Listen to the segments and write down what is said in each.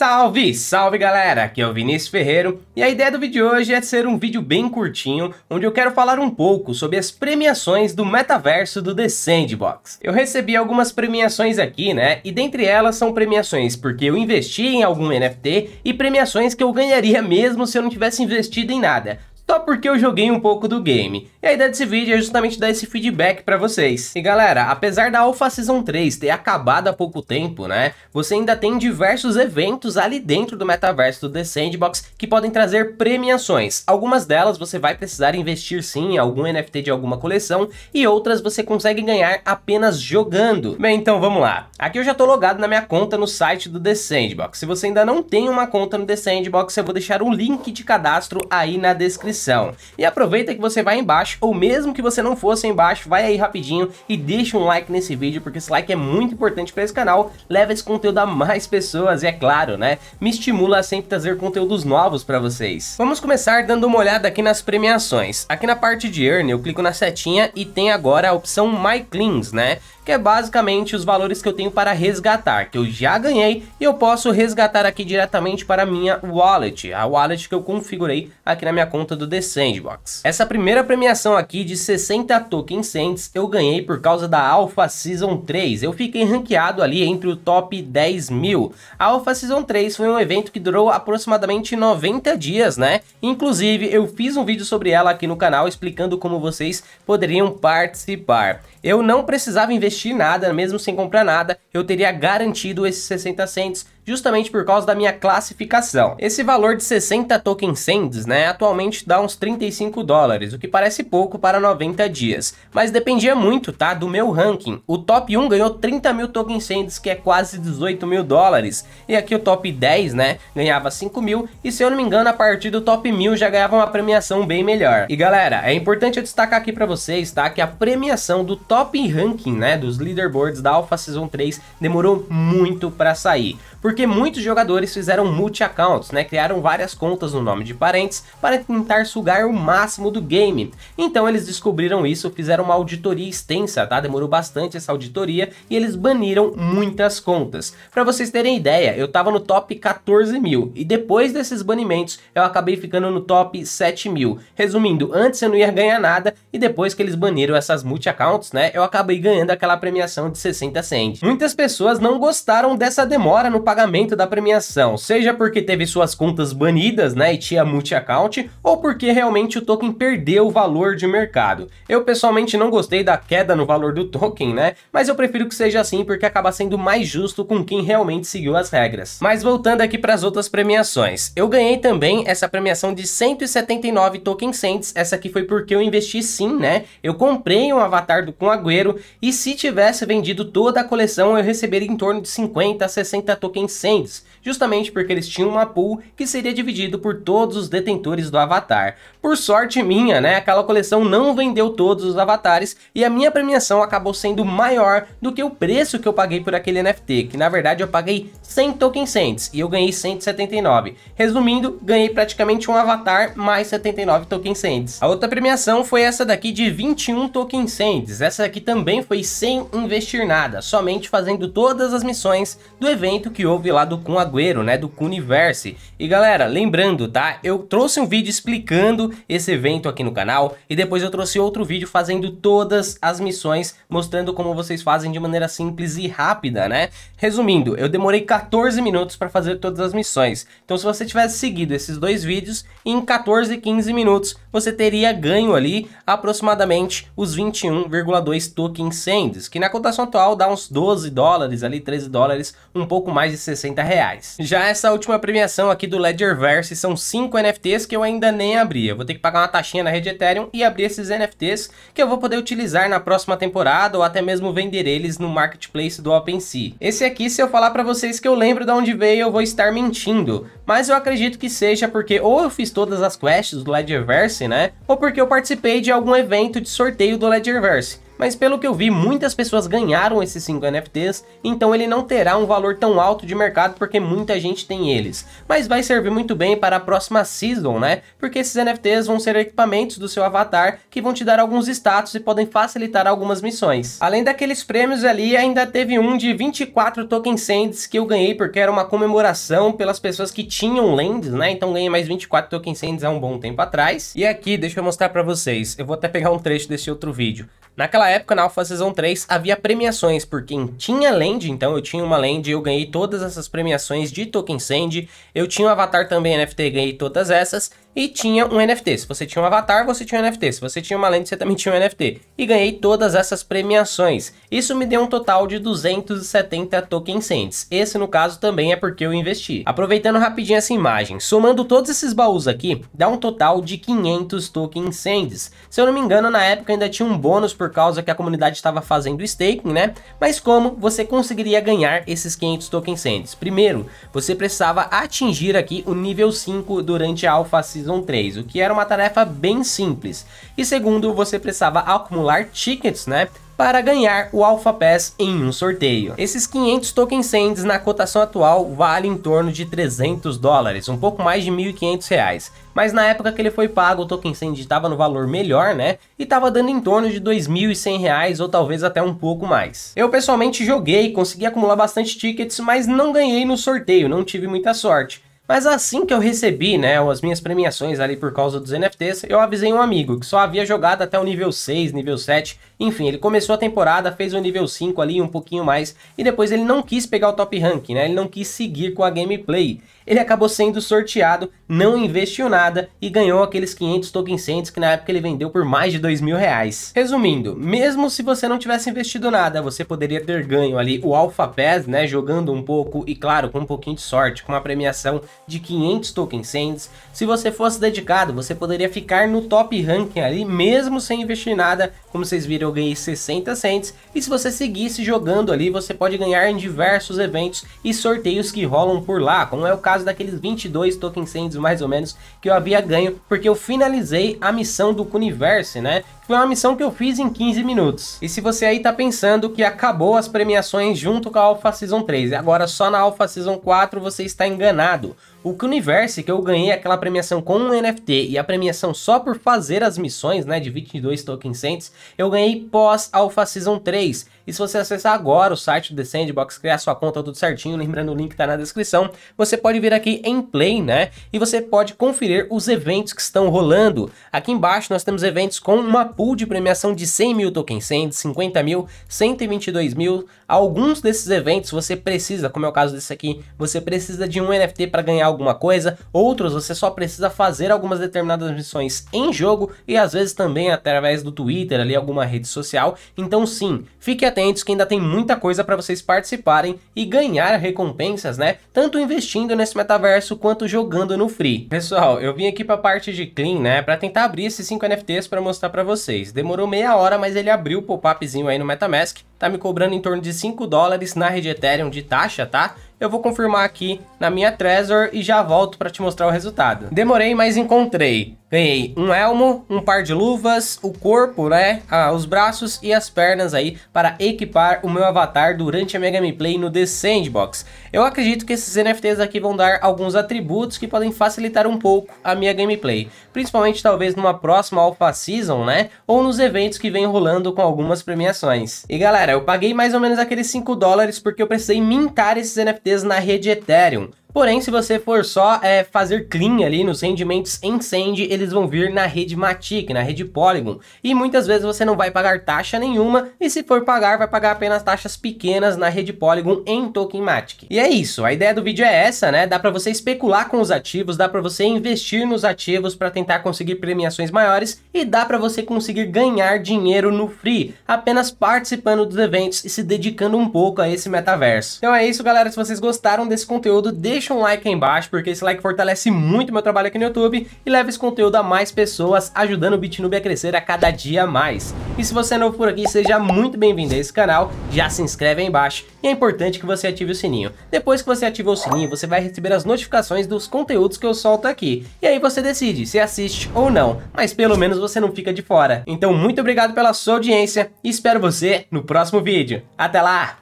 Salve, salve galera! Aqui é o Vinícius Ferreiro e a ideia do vídeo de hoje é ser um vídeo bem curtinho, onde eu quero falar um pouco sobre as premiações do metaverso do The Sandbox. Eu recebi algumas premiações aqui, né? E dentre elas são premiações porque eu investi em algum NFT e premiações que eu ganharia mesmo se eu não tivesse investido em nada só porque eu joguei um pouco do game. E a ideia desse vídeo é justamente dar esse feedback para vocês. E galera, apesar da Alpha Season 3 ter acabado há pouco tempo, né, você ainda tem diversos eventos ali dentro do metaverso do The Sandbox que podem trazer premiações. Algumas delas você vai precisar investir sim em algum NFT de alguma coleção e outras você consegue ganhar apenas jogando. Bem, então vamos lá. Aqui eu já tô logado na minha conta no site do The Sandbox. Se você ainda não tem uma conta no The Sandbox, eu vou deixar o link de cadastro aí na descrição descrição. E aproveita que você vai embaixo, ou mesmo que você não fosse embaixo, vai aí rapidinho e deixa um like nesse vídeo, porque esse like é muito importante para esse canal, leva esse conteúdo a mais pessoas e é claro, né, me estimula a sempre trazer conteúdos novos para vocês. Vamos começar dando uma olhada aqui nas premiações. Aqui na parte de Earn, eu clico na setinha e tem agora a opção My Cleans, né, que é basicamente os valores que eu tenho para resgatar, que eu já ganhei e eu posso resgatar aqui diretamente para minha wallet, a wallet que eu configurei aqui na minha conta do The Sandbox. Essa primeira premiação aqui de 60 token cents eu ganhei por causa da Alpha Season 3. Eu fiquei ranqueado ali entre o top 10 mil. A Alpha Season 3 foi um evento que durou aproximadamente 90 dias, né? Inclusive, eu fiz um vídeo sobre ela aqui no canal explicando como vocês poderiam participar. Eu não precisava investir nada, mesmo sem comprar nada, eu teria garantido esses 60 cents justamente por causa da minha classificação. Esse valor de 60 token sends, né, atualmente dá uns 35 dólares, o que parece pouco para 90 dias, mas dependia muito, tá, do meu ranking. O top 1 ganhou 30 mil token sends, que é quase 18 mil dólares, e aqui o top 10, né, ganhava 5 mil, e se eu não me engano, a partir do top 1000 já ganhava uma premiação bem melhor. E galera, é importante eu destacar aqui para vocês, tá, que a premiação do top ranking, né, dos leaderboards da Alpha Season 3 demorou muito para sair, porque porque muitos jogadores fizeram multi-accounts, né, criaram várias contas no nome de parentes para tentar sugar o máximo do game. Então eles descobriram isso, fizeram uma auditoria extensa, tá? Demorou bastante essa auditoria e eles baniram muitas contas. Para vocês terem ideia, eu tava no top 14 mil e depois desses banimentos eu acabei ficando no top 7 mil. Resumindo, antes eu não ia ganhar nada e depois que eles baniram essas multi-accounts, né, eu acabei ganhando aquela premiação de 60 cents. Muitas pessoas não gostaram dessa demora no pagamento pagamento da premiação, seja porque teve suas contas banidas, né, e tinha multi-account, ou porque realmente o token perdeu o valor de mercado. Eu pessoalmente não gostei da queda no valor do token, né, mas eu prefiro que seja assim porque acaba sendo mais justo com quem realmente seguiu as regras. Mas voltando aqui para as outras premiações, eu ganhei também essa premiação de 179 token cents, essa aqui foi porque eu investi sim, né, eu comprei um avatar do com Agüero e se tivesse vendido toda a coleção eu receberia em torno de 50 a 60 token incêndios, justamente porque eles tinham uma pool que seria dividido por todos os detentores do avatar. Por sorte minha, né, aquela coleção não vendeu todos os avatares e a minha premiação acabou sendo maior do que o preço que eu paguei por aquele NFT, que na verdade eu paguei 100 token cents e eu ganhei 179. Resumindo, ganhei praticamente um avatar mais 79 token cents. A outra premiação foi essa daqui de 21 token cents. Essa daqui também foi sem investir nada, somente fazendo todas as missões do evento que houve ouvir lá do Kun Agüero, né, do Kuniverse. E galera, lembrando, tá, eu trouxe um vídeo explicando esse evento aqui no canal e depois eu trouxe outro vídeo fazendo todas as missões, mostrando como vocês fazem de maneira simples e rápida, né. Resumindo, eu demorei 14 minutos para fazer todas as missões, então se você tivesse seguido esses dois vídeos, em 14, 15 minutos você teria ganho ali aproximadamente os 21,2 token sands, que na cotação atual dá uns 12 dólares ali, 13 dólares, um pouco mais de 160 reais. Já essa última premiação aqui do Ledgerverse são 5 NFTs que eu ainda nem abri. Eu vou ter que pagar uma taxinha na rede Ethereum e abrir esses NFTs que eu vou poder utilizar na próxima temporada ou até mesmo vender eles no marketplace do OpenSea. Esse aqui, se eu falar para vocês que eu lembro de onde veio, eu vou estar mentindo. Mas eu acredito que seja porque ou eu fiz todas as quests do Ledgerverse, né? Ou porque eu participei de algum evento de sorteio do Ledgerverse mas pelo que eu vi, muitas pessoas ganharam esses 5 NFTs, então ele não terá um valor tão alto de mercado porque muita gente tem eles. Mas vai servir muito bem para a próxima season, né? Porque esses NFTs vão ser equipamentos do seu avatar que vão te dar alguns status e podem facilitar algumas missões. Além daqueles prêmios ali, ainda teve um de 24 token sands que eu ganhei porque era uma comemoração pelas pessoas que tinham lands, né? Então ganhei mais 24 token sands há um bom tempo atrás. E aqui, deixa eu mostrar para vocês. Eu vou até pegar um trecho desse outro vídeo. Naquela época, na Alpha Season 3, havia premiações por quem tinha land, então eu tinha uma land, eu ganhei todas essas premiações de Token Sand, eu tinha um avatar também NFT, ganhei todas essas, e tinha um NFT. Se você tinha um avatar, você tinha um NFT. Se você tinha uma lente, você também tinha um NFT. E ganhei todas essas premiações. Isso me deu um total de 270 token cents. Esse, no caso, também é porque eu investi. Aproveitando rapidinho essa imagem, somando todos esses baús aqui, dá um total de 500 token cents. Se eu não me engano, na época ainda tinha um bônus por causa que a comunidade estava fazendo staking, né? Mas como você conseguiria ganhar esses 500 token cents? Primeiro, você precisava atingir aqui o nível 5 durante a alfa Season 3, o que era uma tarefa bem simples. E segundo, você precisava acumular tickets, né? para ganhar o Alpha Pass em um sorteio. Esses 500 Token Sands na cotação atual valem em torno de 300 dólares, um pouco mais de 1.500 reais. Mas na época que ele foi pago, o Token Sand estava no valor melhor, né? E estava dando em torno de 2.100 reais ou talvez até um pouco mais. Eu pessoalmente joguei, consegui acumular bastante tickets, mas não ganhei no sorteio, não tive muita sorte. Mas assim que eu recebi, né, as minhas premiações ali por causa dos NFTs, eu avisei um amigo que só havia jogado até o nível 6, nível 7, enfim, ele começou a temporada, fez o nível 5 ali, um pouquinho mais, e depois ele não quis pegar o top rank, né, ele não quis seguir com a gameplay. Ele acabou sendo sorteado, não investiu nada e ganhou aqueles 500 token cents que na época ele vendeu por mais de 2 mil reais. Resumindo, mesmo se você não tivesse investido nada, você poderia ter ganho ali o Alpha Pass, né, jogando um pouco e claro, com um pouquinho de sorte, com uma premiação de 500 token sends. Se você fosse dedicado, você poderia ficar no top ranking ali, mesmo sem investir nada. Como vocês viram, eu ganhei 60 cents. E se você seguisse jogando ali, você pode ganhar em diversos eventos e sorteios que rolam por lá, como é o caso daqueles 22 token sends mais ou menos que eu havia ganho, porque eu finalizei a missão do Cuniverse, né? Foi uma missão que eu fiz em 15 minutos. E se você aí tá pensando que acabou as premiações junto com a Alpha Season 3 e agora só na Alpha Season 4, você está enganado. O Universe é que eu ganhei aquela premiação com um NFT e a premiação só por fazer as missões, né, de 22 Token Cents, eu ganhei pós Alpha Season 3. E se você acessar agora o site do Descend Sandbox, criar sua conta tudo certinho, lembrando o link tá na descrição, você pode vir aqui em Play, né, e você pode conferir os eventos que estão rolando. Aqui embaixo nós temos eventos com uma pool de premiação de 100 mil tokens 100, 50 mil, 122 mil. Alguns desses eventos você precisa, como é o caso desse aqui, você precisa de um NFT para ganhar alguma coisa. Outros você só precisa fazer algumas determinadas missões em jogo e às vezes também através do Twitter ali, alguma rede social. Então sim, fique atentos que ainda tem muita coisa para vocês participarem e ganhar recompensas, né? Tanto investindo nesse metaverso quanto jogando no free. Pessoal, eu vim aqui para a parte de clean, né, para tentar abrir esses 5 NFTs para mostrar para vocês vocês. Demorou meia hora, mas ele abriu o pop-upzinho aí no Metamask tá me cobrando em torno de 5 dólares na rede Ethereum de taxa, tá? Eu vou confirmar aqui na minha Trezor e já volto para te mostrar o resultado. Demorei, mas encontrei. Ganhei um elmo, um par de luvas, o corpo, né, ah, os braços e as pernas aí para equipar o meu avatar durante a minha gameplay no The Sandbox. Eu acredito que esses NFTs aqui vão dar alguns atributos que podem facilitar um pouco a minha gameplay, principalmente talvez numa próxima Alpha Season, né, ou nos eventos que vem rolando com algumas premiações. E galera, Cara, eu paguei mais ou menos aqueles 5 dólares porque eu precisei mintar esses NFTs na rede Ethereum. Porém, se você for só é, fazer clean ali nos rendimentos em Send, eles vão vir na rede Matic, na rede Polygon. E muitas vezes você não vai pagar taxa nenhuma, e se for pagar, vai pagar apenas taxas pequenas na rede Polygon em Token Matic. E é isso, a ideia do vídeo é essa, né? Dá para você especular com os ativos, dá para você investir nos ativos para tentar conseguir premiações maiores, e dá para você conseguir ganhar dinheiro no Free, apenas participando dos eventos e se dedicando um pouco a esse metaverso. Então é isso, galera. Se vocês gostaram desse conteúdo, deixa um like aí embaixo, porque esse like fortalece muito meu trabalho aqui no YouTube e leva esse conteúdo a mais pessoas, ajudando o BitNube a crescer a cada dia mais. E se você é novo por aqui, seja muito bem-vindo a esse canal, já se inscreve aí embaixo e é importante que você ative o sininho. Depois que você ativa o sininho, você vai receber as notificações dos conteúdos que eu solto aqui. E aí você decide se assiste ou não, mas pelo menos você não fica de fora. Então muito obrigado pela sua audiência e espero você no próximo vídeo. Até lá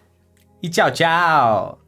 e tchau, tchau!